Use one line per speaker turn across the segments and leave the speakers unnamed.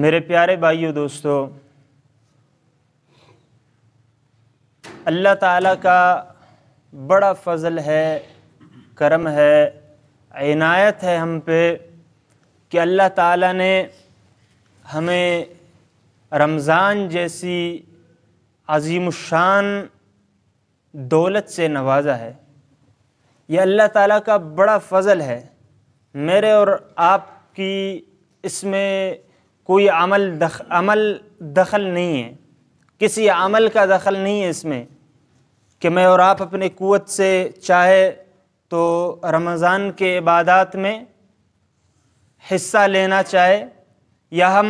मेरे प्यारे भाइयों दोस्तों अल्लाह ताला का बड़ा फजल है करम है इनायत है हम पे कि अल्लाह ताला ने हमें रमज़ान जैसी अजीम शान दौलत से नवाजा है यह अल्लाह ताला का बड़ा फजल है मेरे और आपकी इसमें कोई अमल दख, अमल दखल नहीं है किसी अमल का दखल नहीं है इसमें कि मैं और आप अपने कुत से चाहे तो रमज़ान के इबादत में हिस्सा लेना चाहे या हम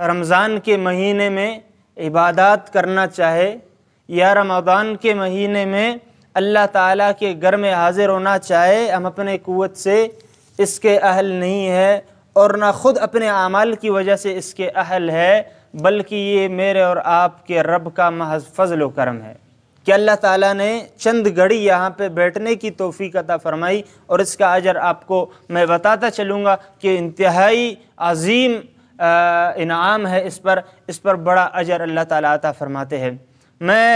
रमज़ान के महीने में इबादत करना चाहे या रमज़ान के महीने में अल्लाह ताला के घर में हाज़िर होना चाहे हम अपने कुत से इसके अहल नहीं है और ना ख़ुद अपने अमाल की वजह से इसके अहल है बल्कि ये मेरे और आपके रब का महज फजल करम है कि अल्लाह ताला ने चंद घड़ी यहाँ पे बैठने की तोफ़ी अता फ़रमाई और इसका अजर आपको मैं बताता चलूँगा कि इंतहाई अजीम इनाम है इस पर इस पर बड़ा अजर अल्लाह ताला अता फ़रमाते हैं मैं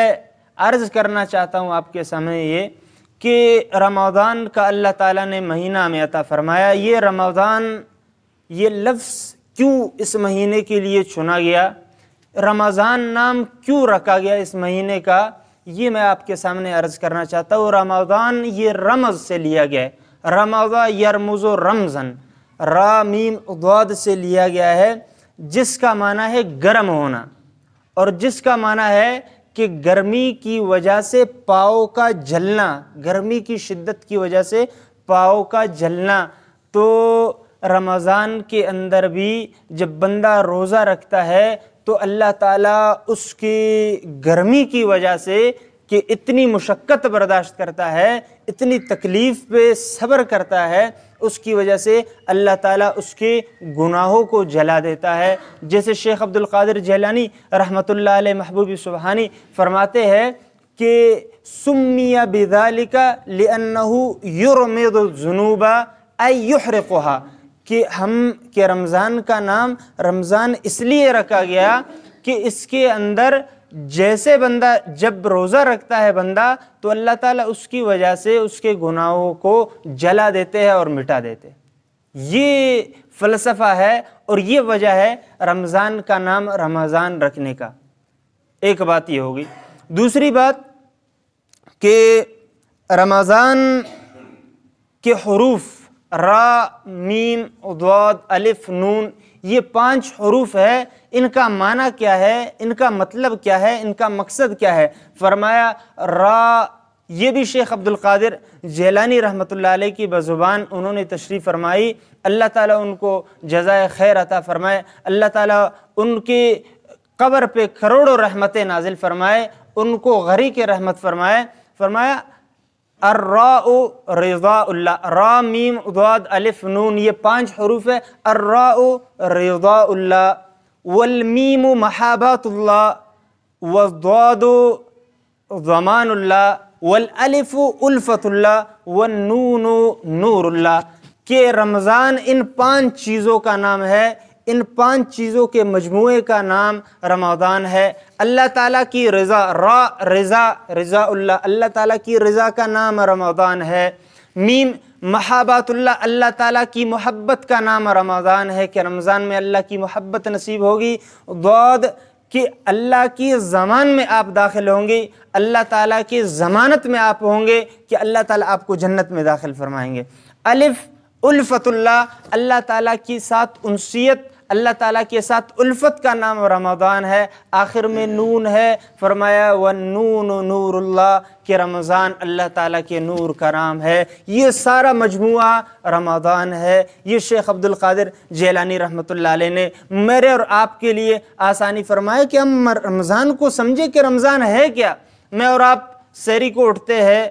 अर्ज़ करना चाहता हूँ आपके सामने ये कि रमज़ान का अल्लाह ताला ने महीना में अता फ़रमाया ये रमज़ान ये लफ्ज़ क्यों इस महीने के लिए चुना गया रमज़ान नाम क्यों रखा गया इस महीने का ये मैं आपके सामने अर्ज़ करना चाहता हूँ रमज़ान ये रमज़ से लिया गया है रमज़ा यरमज़ो रमज़न रामीम उद्वाद से लिया गया है जिसका माना है गर्म होना और जिसका माना है कि गर्मी की वजह से पाओ का जलना गर्मी की शिद्दत की वजह से पाओ का जलना तो रमज़ान के अंदर भी जब बंदा रोज़ा रखता है तो अल्लाह ताला उसकी गर्मी की वजह से कि इतनी मशक्क़त बर्दाश्त करता है इतनी तकलीफ़ पे सब्र करता है उसकी वजह से अल्लाह ताला उसके गुनाहों को जला देता है जैसे शेख अब्दुल कादिर जैलानी रहमतुल्लाह अलैह महबूब सुबहानी फरमाते हैं कि सुमिया बिदालिका लिअन्नहु युरमिदुज़ुनूबा अयुहरिकुहा कि हम के रमज़ान का नाम रमज़ान इसलिए रखा गया कि इसके अंदर जैसे बंदा जब रोज़ा रखता है बंदा तो अल्लाह ताला उसकी वजह से उसके गुनाहों को जला देते हैं और मिटा देते ये फ़लसफ़ा है और ये वजह है रमज़ान का नाम रमज़ान रखने का एक बात ये होगी दूसरी बात कि रमज़ान के हरूफ़ रा मीम उद्वाद अलिफ नून ये पांच हरूफ है इनका माना क्या है इनका मतलब क्या है इनका मकसद क्या है फरमाया रा ये भी शेख अब्दुल कादिर जेलानी रहमतुल्लाह अलैह की बज़ुबान उन्होंने तशरीफ़ फरमाई अल्लाह ताला उनको जजाय खैर अता फरमाए अल्लाह ताला उनके कब्र पे करोड़ों रहमतें नाजिल फरमाए उनको गरी के रहमत फरमाए फरमाया अर्रा मीम उदाद अलिफ नून ये पांच हरूफ है अर्रा रज़ा वलमीम महाबातुल्ला वजाद जमानुल्ला उल्फतुल्ला व नून नूरुल्ला के रमज़ान इन पांच चीज़ों का नाम है इन पांच चीज़ों के मजमू का नाम रमादान है अल्लाह ताला की रज़ा रा रज़ा रज़ाउल्ला अल्लाह ताला की रज़ा का नाम रमादान है मीम महाबातुल्ला अल्लाह ताला की मोहब्बत का नाम रमादान है कि रमज़ान में अल्लाह की मोहब्बत नसीब होगी दौद कि अल्लाह की ज़मान में आप दाखिल होंगे अल्लाह ताला की ज़मानत में आप होंगे कि अल्लाह ताला आपको जन्नत में दाखिल फरमाएंगे अलिफ़ उल्फ़तुल्ला अल्लाह ताला की साथ उनसीत अल्लाह ताला के साथ उल्फत का नाम रमज़ान है आखिर में नून है फरमाया व नून नूरुल्ला के रमज़ान अल्लाह ताला के नूर का नाम है ये सारा मजमू रमज़ान है ये शेख अब्दुल कादिर जेलानी रहमत ने मेरे और आपके लिए आसानी फरमाया कि हम रमज़ान को समझे कि रमज़ान है क्या मैं और आप सैरी को उठते हैं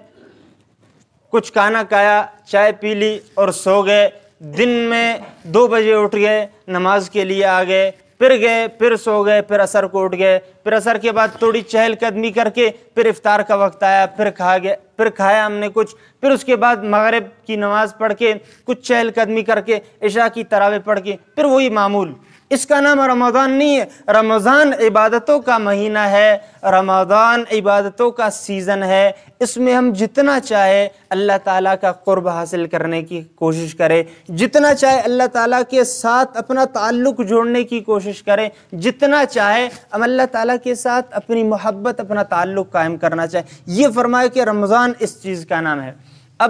कुछ खाना खाया चाय पी ली और सो गए दिन में दो बजे उठ गए नमाज के लिए आ गए फिर गए फिर सो गए फिर असर को उठ गए फिर असर के बाद थोड़ी चहलकदमी करके फिर इफ्तार का वक्त आया फिर खा गया फिर खाया हमने कुछ फिर उसके बाद मगरब की नमाज़ पढ़ के कुछ चहलकदमी करके इशा की तरावे पढ़ के फिर वही मामूल इसका नाम रमज़ान नहीं है रमज़ान इबादतों का महीना है रमज़ान इबादतों का सीज़न है इसमें हम जितना चाहे अल्लाह ताला का क़ुरब हासिल करने की कोशिश करें जितना चाहे अल्लाह ताला के साथ अपना ताल्लुक़ जोड़ने की कोशिश करें जितना चाहे हम अल्लाह ताला के साथ अपनी मोहब्बत अपना ताल्लुक़ कायम करना चाहें ये फरमाए कि रमज़ान इस चीज़ का नाम है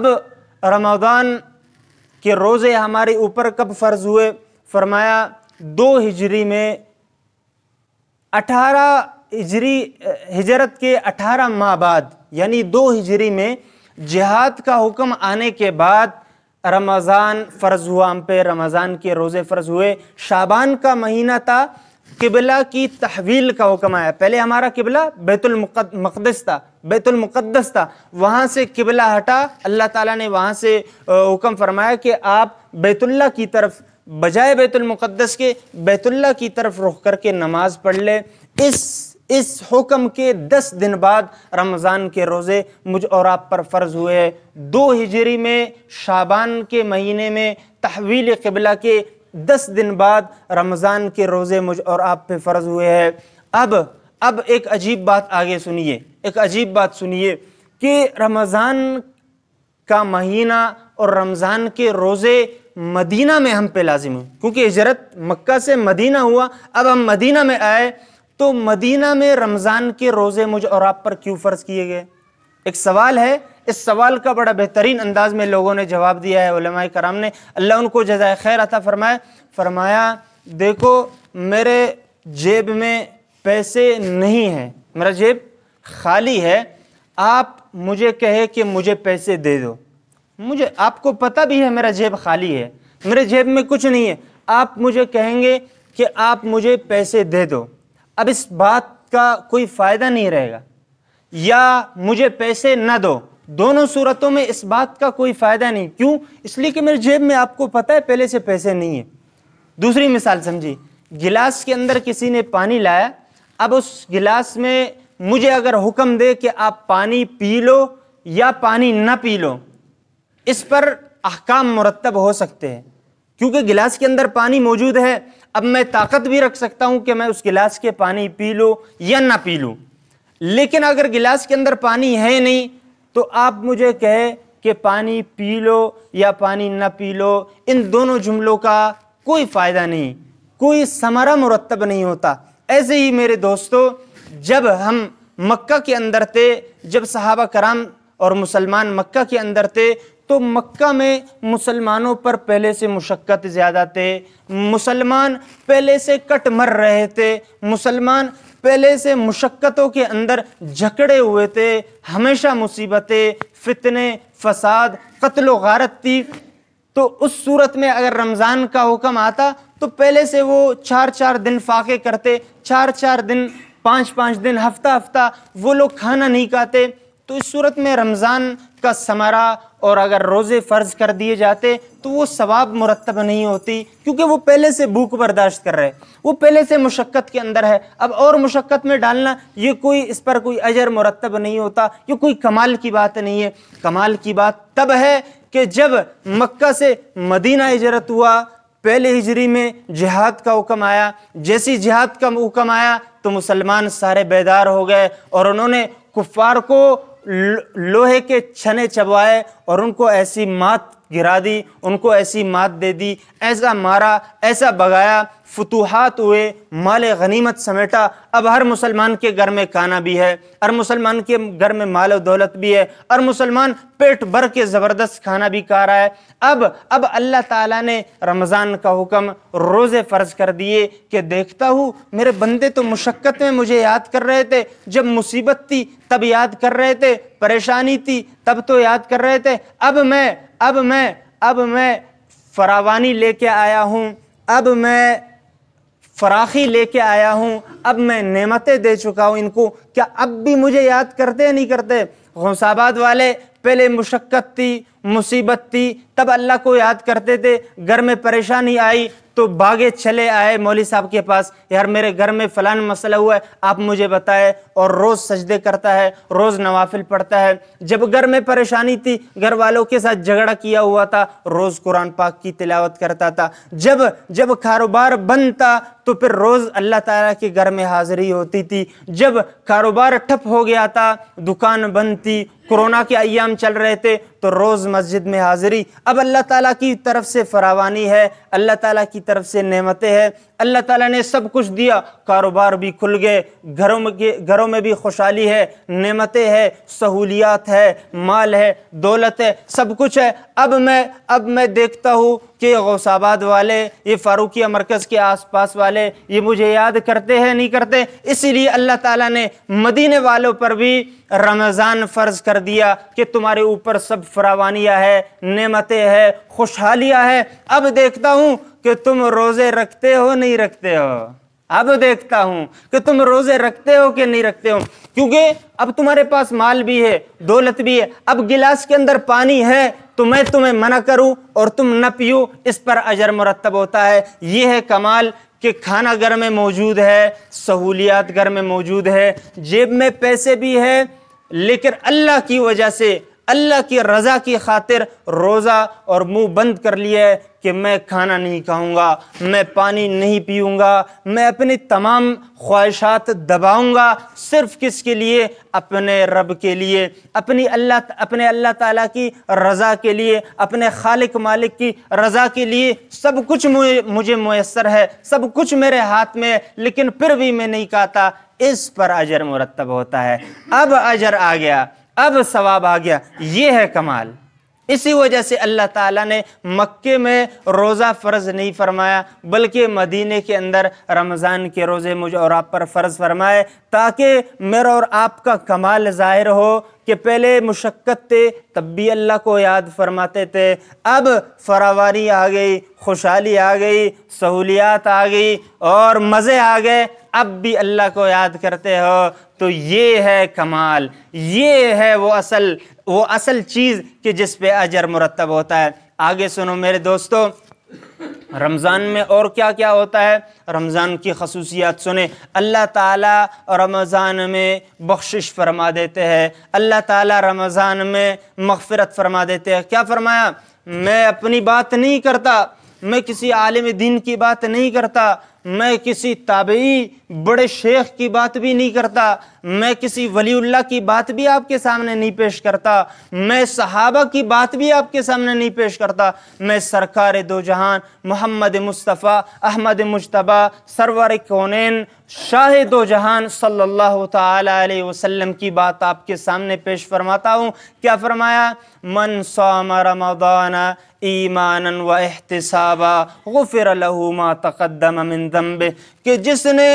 अब रमज़ान के रोज़े हमारे ऊपर कब फ़र्ज़ हुए फरमाया दो हिजरी में अठारह हिजरी हिजरत के अठारह माह बाद यानी दो हिजरी में जिहाद का हुक्म आने के बाद रमज़ान फ़र्ज़ हुआ हम पे रमज़ान के रोज़े फ़र्ज़ हुए शाबान का महीना था किबला की तहवील का हुक्म आया पहले हमारा किबला बैतुलमक़दस था बैतुलमक़दस था वहाँ से किबला हटा अल्लाह ताला ने वहाँ से हुक्म फरमाया कि आप बैतुल्ला की तरफ बजाय बैतुलमक़दस के बैतुल्ला की तरफ रुख करके नमाज पढ़ ले इस इस हुक्म के दस दिन बाद रमज़ान के रोज़े मुझ और आप पर फ़र्ज़ हुए हैं दो हिजरी में शाबान के महीने में तहवील कबला के दस दिन बाद रमज़ान के रोज़े मुझ और आप पे फ़र्ज़ हुए हैं अब अब एक अजीब बात आगे सुनिए एक अजीब बात सुनिए कि रमज़ान का महीना और रमज़ान के रोज़े मदीना में हम पे लाजिम हुई क्योंकि हजरत मक्का से मदीना हुआ अब हम मदीना में आए तो मदीना में रमज़ान के रोज़े मुझ और आप पर क्यों फ़र्ज़ किए गए एक सवाल है इस सवाल का बड़ा बेहतरीन अंदाज में लोगों ने जवाब दिया है कराम ने अल्लाह उनको जजाय खैर अता फरमाया फरमाया देखो मेरे जेब में पैसे नहीं हैं मेरा जेब खाली है आप मुझे कहे कि मुझे पैसे दे दो मुझे आपको पता भी है मेरा जेब खाली है मेरे जेब में कुछ नहीं है आप मुझे कहेंगे कि आप मुझे पैसे दे दो अब इस बात का कोई फ़ायदा नहीं रहेगा या मुझे पैसे न दो दोनों सूरतों में इस बात का कोई फ़ायदा नहीं क्यों इसलिए कि मेरे जेब में आपको पता है पहले से पैसे नहीं है दूसरी मिसाल समझी गिलास के अंदर किसी ने पानी लाया अब उस गिलास में मुझे अगर हुक्म दे कि आप पानी पी लो या पानी ना पी लो इस पर अहकाम मुरतब हो सकते हैं क्योंकि गिलास के अंदर पानी मौजूद है अब मैं ताकत भी रख सकता हूं कि मैं उस गिलास के पानी पी लूँ या ना पी लूँ लेकिन अगर गिलास के अंदर पानी है नहीं तो आप मुझे कहे कि पानी पी लो या पानी ना पी लो इन दोनों जुमलों का कोई फ़ायदा नहीं कोई समरा मुरतब नहीं होता ऐसे ही मेरे दोस्तों जब हम मक्का के अंदर थे जब सहाबा कराम और मुसलमान मक्का के अंदर थे तो मक्का में मुसलमानों पर पहले से मुशक्क़त ज़्यादा थे मुसलमान पहले से कट मर रहे थे मुसलमान पहले से मुशक्क़तों के अंदर जकड़े हुए थे हमेशा मुसीबतें फितने फसाद कत्ल गारत थी तो उस सूरत में अगर रमज़ान का हुक्म आता तो पहले से वो चार चार दिन फाके करते चार चार दिन पाँच पाँच दिन हफ्ता हफ्ता वो लोग खाना नहीं खाते तो इस सूरत में रमज़ान का समरा और अगर रोज़े फ़र्ज कर दिए जाते तो वो सवाब मुरतब नहीं होती क्योंकि वो पहले से भूख बर्दाश्त कर रहे वो पहले से मुशक्क़त के अंदर है अब और मुशक्क़त में डालना ये कोई इस पर कोई अजर मुरतब नहीं होता ये कोई कमाल की बात नहीं है कमाल की बात तब है कि जब मक्का से मदीना इजरत हुआ पहले हिजरी में जिहाद का हुक्म आया जैसी जिहाद का हुक्म आया तो मुसलमान सारे बेदार हो गए और उन्होंने कुफ्फार को लोहे के छने चबवाए और उनको ऐसी मात गिरा दी उनको ऐसी मात दे दी ऐसा मारा ऐसा भगाया फतूहत हुए माल गनीमत समेटा अब हर मुसलमान के घर में खाना भी है हर मुसलमान के घर में माल दौलत भी है हर मुसलमान पेट भर के ज़बरदस्त खाना भी खा रहा है अब अब अल्लाह ताला ने रमज़ान का हुक्म रोज़े फ़र्ज कर दिए कि देखता हूँ मेरे बंदे तो मुशक्क़त में मुझे याद कर रहे थे जब मुसीबत थी तब याद कर रहे थे परेशानी थी तब तो याद कर रहे थे अब मैं अब मैं अब मैं फरावानी लेके आया हूँ अब मैं फराखी लेके आया हूँ अब मैं नेमतें दे चुका हूँ इनको क्या अब भी मुझे याद करते नहीं करते गौसाबाद वाले पहले मुशक्क़त थी मुसीबत थी तब अल्लाह को याद करते थे घर में परेशानी आई तो भागे चले आए मौली साहब के पास यार मेरे घर में फलान मसला हुआ है आप मुझे बताए और रोज़ सजदे करता है रोज़ नवाफिल पढ़ता है जब घर में परेशानी थी घर वालों के साथ झगड़ा किया हुआ था रोज़ कुरान पाक की तिलावत करता था जब जब कारोबार बंद था तो फिर रोज़ अल्लाह ताला के घर में हाज़िरी होती थी जब कारोबार ठप हो गया था दुकान बंद थी कोरोना के अयाम चल रहे थे तो रोज़ मस्जिद में हाज़िरी अब अल्लाह ताला की तरफ से फरावानी है अल्लाह ताला की तरफ से नमतें हैं अल्लाह ताला ने सब कुछ दिया कारोबार भी खुल गए घरों में घरों में भी खुशहाली है नेमतें है सहूलियात है माल है दौलत है सब कुछ है अब मैं अब मैं देखता हूँ कि गौसाबाद वाले ये फारूकिया मरकज़ के आसपास वाले ये मुझे याद करते हैं नहीं करते इसीलिए अल्लाह ताला ने मदीने वालों पर भी रमज़ान फ़र्ज़ कर दिया कि तुम्हारे ऊपर सब फरावानियाँ है नेमतें है खुशहालियाँ है अब देखता हूँ कि तुम रोज़े रखते हो नहीं नहीं रखते हो अब देखता हूं कि तुम रोजे रखते हो कि नहीं रखते हो क्योंकि अब तुम्हारे पास माल भी है दौलत भी है अब गिलास के अंदर पानी है तो मैं तुम्हें मना करूं और तुम न पियो इस पर अजर मुरतब होता है ये है कमाल कि खाना घर में मौजूद है सहूलियात घर में मौजूद है जेब में पैसे भी है लेकिन अल्लाह की वजह से अल्लाह की रज़ा की खातिर रोज़ा और मुंह बंद कर लिया है कि मैं खाना नहीं खाऊंगा मैं पानी नहीं पीऊंगा मैं अपनी तमाम ख्वाहिशात दबाऊंगा सिर्फ किसके लिए अपने रब के लिए अपनी अल्लाह अपने अल्लाह ताला की रज़ा के लिए अपने खालिक मालिक की रज़ा के लिए सब कुछ मुझे मुझे मैसर है सब कुछ मेरे हाथ में है लेकिन फिर भी मैं नहीं कहता इस पर अजर मुरतब होता है अब अजर आ गया अब सवाब आ गया ये है कमाल इसी वजह से अल्लाह ताला ने मक्के में रोज़ा फ़र्ज़ नहीं फरमाया बल्कि मदीने के अंदर रमज़ान के रोज़े मुझे और आप पर फ़र्ज़ फरमाए ताकि मेरा और आपका कमाल ज़ाहिर हो कि पहले मुशक्क़त थे तब भी अल्लाह को याद फरमाते थे अब फरावारी आ गई खुशहाली आ गई सहूलियात आ गई और मज़े आ गए अब भी अल्लाह को याद करते हो तो ये है कमाल ये है वो असल वो असल चीज़ कि जिस पे अजर मुरतब होता है आगे सुनो मेरे दोस्तों रमज़ान में और क्या क्या होता है रमज़ान की खसूसियात सुने अल्लाह ताला रमज़ान में बख्शिश फरमा देते हैं अल्लाह ताला रमज़ान में मगफरत फरमा देते हैं क्या फरमाया मैं अपनी बात नहीं करता मैं किसी आलिम दीन की बात नहीं करता मैं किसी ताबई बड़े शेख की बात भी नहीं करता मैं किसी वलीउल्ला की बात भी आपके सामने नहीं पेश करता मैं सहाबा की बात भी आपके सामने नहीं पेश करता मैं सरकार दो जहान मोहम्मद मुस्तफ़ा अहमद मुशतबा सरवर कौनैन शाह दो जहान सल्लल्लाहु अलैहि वसल्लम की बात आपके सामने पेश फरमाता हूँ क्या फरमाया मन सोम रमदाना ईमान व एहतसाबा गुफिर लहू मा तकदम मिन दम्बे कि जिसने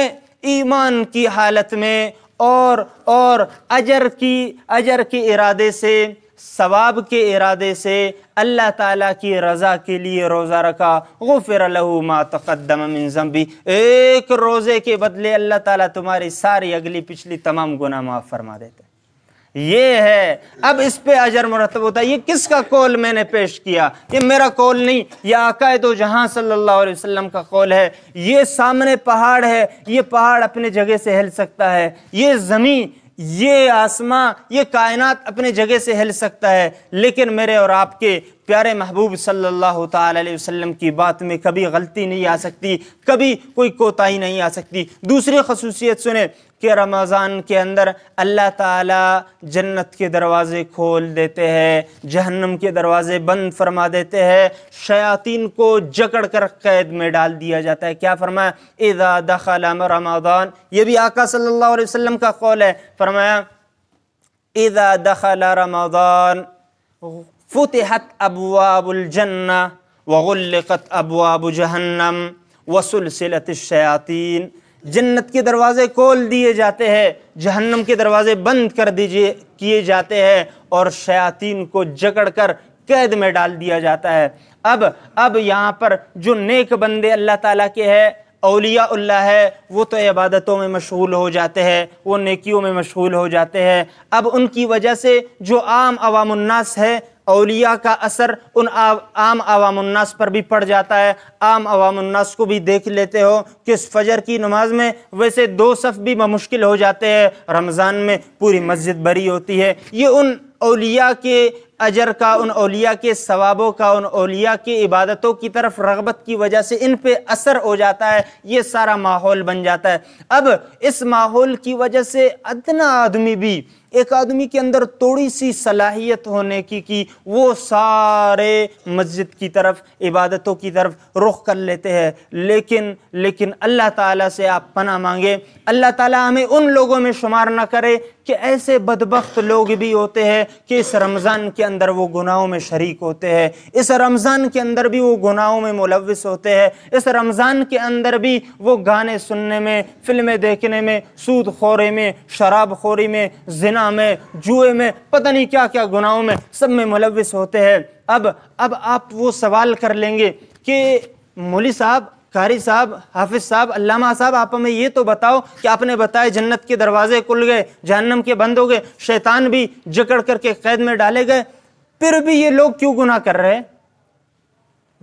ईमान की हालत में और और अजर की अजर के इरादे से सवाब के इरादे से अल्लाह ताला की रज़ा के लिए रोज़ा रखा गफ़िर फिर मा तक़दम ज़म्बी एक रोज़े के बदले अल्लाह ताला तुम्हारी सारी अगली पिछली तमाम गुना माफ़ फरमा देते ये है अब इस पे अजर मरतब होता है ये किसका कौल मैंने पेश किया ये मेरा कौल नहीं ये आकायद जहाँ सल्ला अलैहि का कौल है ये सामने पहाड़ है ये पहाड़ अपने जगह से हिल सकता है ये ज़मीन ये आसमां ये कायनात अपने जगह से हिल सकता है लेकिन मेरे और आपके प्यारे महबूब सल्लल्लाहु अलैहि वसल्लम की बात में कभी गलती नहीं आ सकती कभी कोई कोताही नहीं आ सकती दूसरी खसूसियत सुने कि रमज़ान के अंदर अल्लाह ताला जन्नत के दरवाज़े खोल देते हैं जहन्नम के दरवाज़े बंद फरमा देते हैं शयातीन को जकड़ कर कैद में डाल दिया जाता है क्या फरमाया इदा दखल रमज़ान ये भी आका सल्लल्लाहु अलैहि वसल्लम का कौल है फरमाया इदा दखल रमज़ान फुतहत अबवाबुलजन्ना वगुल्लत अबवाब जहन्नम वसुलसिलत शयातीन जन्नत के दरवाज़े खोल दिए जाते हैं जहन्नम के दरवाज़े बंद कर दीजिए किए जाते हैं और शयातीन को जकड़ कर कैद में डाल दिया जाता है अब अब यहाँ पर जो नेक बंदे अल्लाह ताला के है अलिया है वो तो इबादतों में मशगूल हो जाते हैं वो नेकियों में मशगूल हो जाते हैं अब उनकी वजह से जो आम अवामन्नास है अलिया का असर उन आम अवामन्नास पर भी पड़ जाता है आम अवामन्नास को भी देख लेते हो कि इस फजर की नमाज में वैसे दो सफ़ भी मुश्किल हो जाते हैं रमज़ान में पूरी मस्जिद भरी होती है ये उन अलिया के अजर का उन अलिया के सवाबों का उन अलिया की इबादतों की तरफ रगबत की वजह से इन पे असर हो जाता है ये सारा माहौल बन जाता है अब इस माहौल की वजह से अदना आदमी भी एक आदमी के अंदर थोड़ी सी सलाहियत होने की कि वो सारे मस्जिद की तरफ इबादतों की तरफ रुख कर लेते हैं लेकिन लेकिन अल्लाह ताला से आप पना मांगे अल्लाह ताला हमें उन लोगों में शुमार ना करे कि ऐसे बदबخت लोग भी होते हैं कि इस रमज़ान के अंदर वो गुनाहों में शरीक होते हैं इस रमज़ान के अंदर भी वो गुनाहों में मुलविस होते हैं इस रमज़ान के अंदर भी वो गाने सुनने में फिल्में देखने में सूद खोरे में शराब खोरी में जिना में जुए में पता नहीं क्या क्या गुनाहों में सब में मुलविस होते हैं अब अब आप वो सवाल कर लेंगे कि मौली साहब कारी साहब हाफिज साहब अल्लामा साहब आप हमें ये तो बताओ कि आपने बताया जन्नत के दरवाजे खुल गए जहन्नम के बंद हो गए शैतान भी जकड़ करके कैद में डाले गए फिर भी ये लोग क्यों गुना कर रहे हैं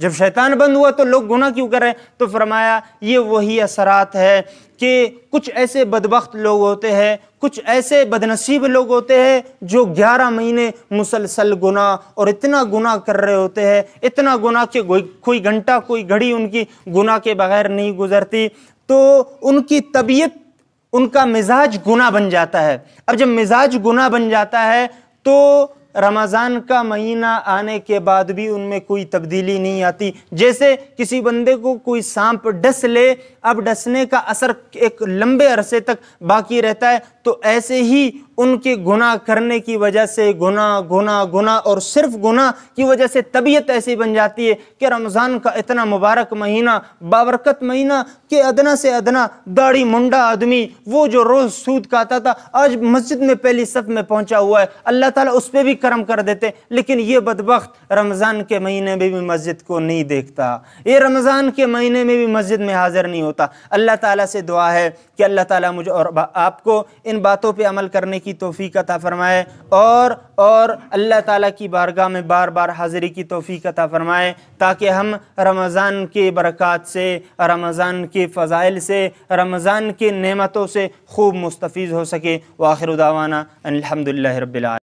जब शैतान बंद हुआ तो लोग गुना क्यों कर रहे हैं तो फरमाया ये वही असरात है कि कुछ ऐसे बदबخت लोग होते हैं कुछ ऐसे बदनसीब लोग होते हैं जो 11 महीने मुसलसल गुना और इतना गुना कर रहे होते हैं इतना गुना कि कोई घंटा कोई घड़ी उनकी गुना के बगैर नहीं गुजरती तो उनकी तबीयत उनका मिजाज गुना बन जाता है अब जब मिजाज गुना बन जाता है तो रमज़ान का महीना आने के बाद भी उनमें कोई तब्दीली नहीं आती जैसे किसी बंदे को कोई सांप डस ले अब डसने का असर एक लंबे अरसे तक बाकी रहता है तो ऐसे ही उनके गुनाह करने की वजह से गुना गुना गुना और सिर्फ गुनाह की वजह से तबीयत ऐसी बन जाती है कि रमज़ान का इतना मुबारक महीना बाबरकत महीना कि अदना से अदना दाढ़ी मुंडा आदमी वो जो रोज़ सूद खाता था आज मस्जिद में पहली सफ में पहुंचा हुआ है अल्लाह ताला उस पर भी करम कर देते लेकिन ये बदबخت रमज़ान के महीने में भी मस्जिद को नहीं देखता ये रमज़ान के महीने में भी मस्जिद में हाज़िर नहीं होता अल्लाह ताला से दुआ है कि अल्लाह ताला मुझे और आपको इन बातों पे अमल करने की तोफ़ी अता फ़रमाए और और अल्लाह ताला की बारगाह में बार बार हाज़िरी की तोफ़ी अता फ़रमाए ताकि हम रमज़ान के बरक़ात से रमज़ान के के फ़ज़ाइल से रमज़ान की नमतों से खूब मुस्तफ़ हो सके वाखिर उदावाना अलहमदिल्ला रबाल